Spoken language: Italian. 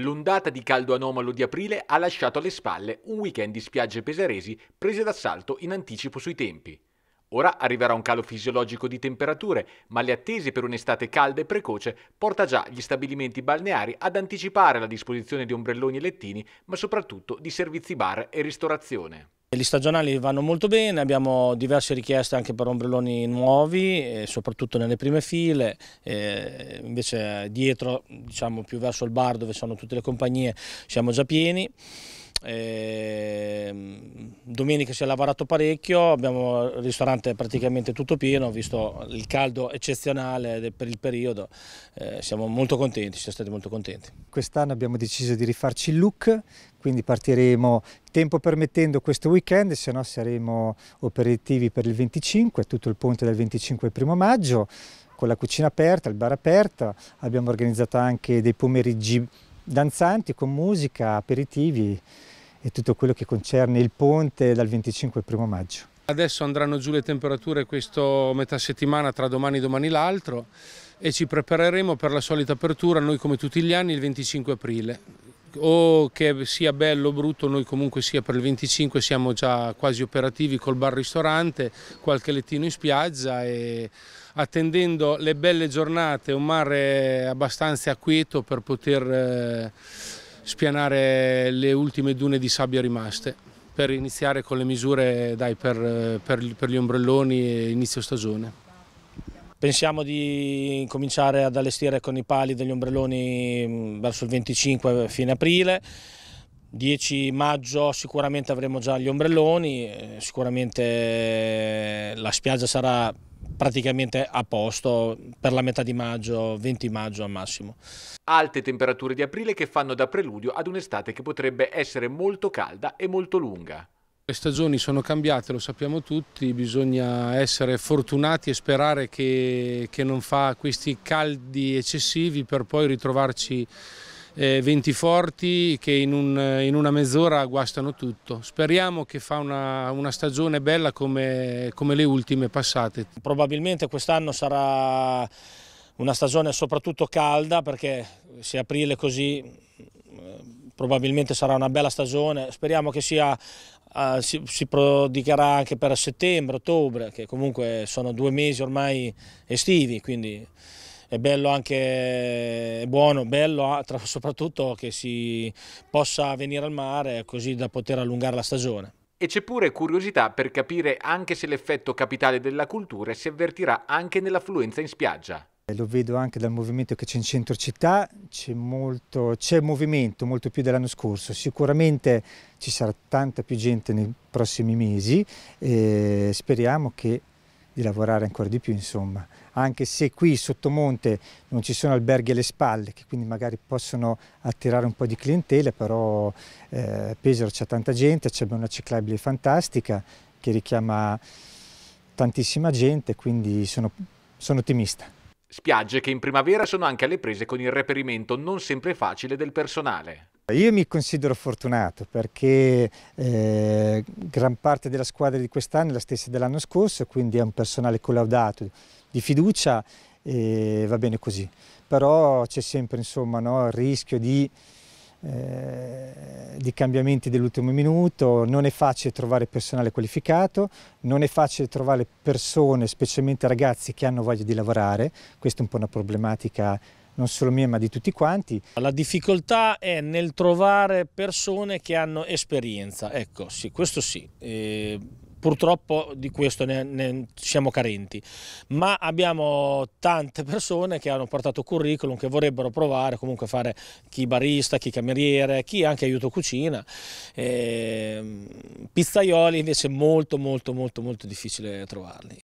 L'ondata di caldo anomalo di aprile ha lasciato alle spalle un weekend di spiagge pesaresi prese d'assalto in anticipo sui tempi. Ora arriverà un calo fisiologico di temperature, ma le attese per un'estate calda e precoce porta già gli stabilimenti balneari ad anticipare la disposizione di ombrelloni e lettini, ma soprattutto di servizi bar e ristorazione. Gli stagionali vanno molto bene, abbiamo diverse richieste anche per ombrelloni nuovi, soprattutto nelle prime file, invece dietro, diciamo più verso il bar dove sono tutte le compagnie, siamo già pieni. Eh, domenica si è lavorato parecchio, abbiamo il ristorante praticamente tutto pieno, visto il caldo eccezionale per il periodo, eh, siamo molto contenti, siamo stati molto contenti. Quest'anno abbiamo deciso di rifarci il look, quindi partiremo tempo permettendo questo weekend, se no saremo operativi per il 25, tutto il ponte del 25 e primo maggio, con la cucina aperta, il bar aperto, abbiamo organizzato anche dei pomeriggi danzanti con musica, aperitivi e tutto quello che concerne il ponte dal 25 al 1 maggio. Adesso andranno giù le temperature questo metà settimana tra domani e domani l'altro e ci prepareremo per la solita apertura noi come tutti gli anni il 25 aprile o che sia bello o brutto, noi comunque sia per il 25 siamo già quasi operativi col bar-ristorante, qualche lettino in spiaggia e attendendo le belle giornate, un mare abbastanza acquieto per poter eh, spianare le ultime dune di sabbia rimaste per iniziare con le misure dai, per, eh, per, per gli ombrelloni inizio stagione. Pensiamo di cominciare ad allestire con i pali degli ombrelloni mm, verso il 25 fine aprile. 10 maggio sicuramente avremo già gli ombrelloni, eh, sicuramente eh, la spiaggia sarà praticamente a posto per la metà di maggio, 20 maggio al massimo. Alte temperature di aprile che fanno da preludio ad un'estate che potrebbe essere molto calda e molto lunga. Le stagioni sono cambiate, lo sappiamo tutti, bisogna essere fortunati e sperare che, che non fa questi caldi eccessivi per poi ritrovarci eh, venti forti che in, un, in una mezz'ora guastano tutto. Speriamo che fa una, una stagione bella come, come le ultime passate. Probabilmente quest'anno sarà una stagione soprattutto calda perché se aprile così eh, probabilmente sarà una bella stagione, speriamo che sia Uh, si, si, prodicherà anche per settembre, ottobre, che comunque sono due mesi ormai estivi, quindi è bello anche, è buono, bello soprattutto che si possa venire al mare così da poter allungare la stagione. E c'è pure curiosità per capire anche se l'effetto capitale della cultura si avvertirà anche nell'affluenza in spiaggia. Lo vedo anche dal movimento che c'è in centro città, c'è movimento, molto più dell'anno scorso. Sicuramente ci sarà tanta più gente nei prossimi mesi e speriamo che di lavorare ancora di più, insomma. Anche se qui sottomonte non ci sono alberghi alle spalle, che quindi magari possono attirare un po' di clientela, però eh, Pesaro c'è tanta gente, c'è una ciclabile fantastica che richiama tantissima gente, quindi sono, sono ottimista. Spiagge che in primavera sono anche alle prese con il reperimento non sempre facile del personale. Io mi considero fortunato perché eh, gran parte della squadra di quest'anno è la stessa dell'anno scorso, quindi è un personale collaudato di fiducia e eh, va bene così. Però c'è sempre insomma, no, il rischio di eh, di cambiamenti dell'ultimo minuto, non è facile trovare personale qualificato, non è facile trovare persone, specialmente ragazzi, che hanno voglia di lavorare, questa è un po' una problematica non solo mia ma di tutti quanti. La difficoltà è nel trovare persone che hanno esperienza, ecco sì, questo sì. Eh purtroppo di questo ne, ne siamo carenti, ma abbiamo tante persone che hanno portato curriculum, che vorrebbero provare comunque a fare chi barista, chi cameriere, chi anche aiuto cucina. E, ehm, pizzaioli invece molto molto molto molto difficile trovarli.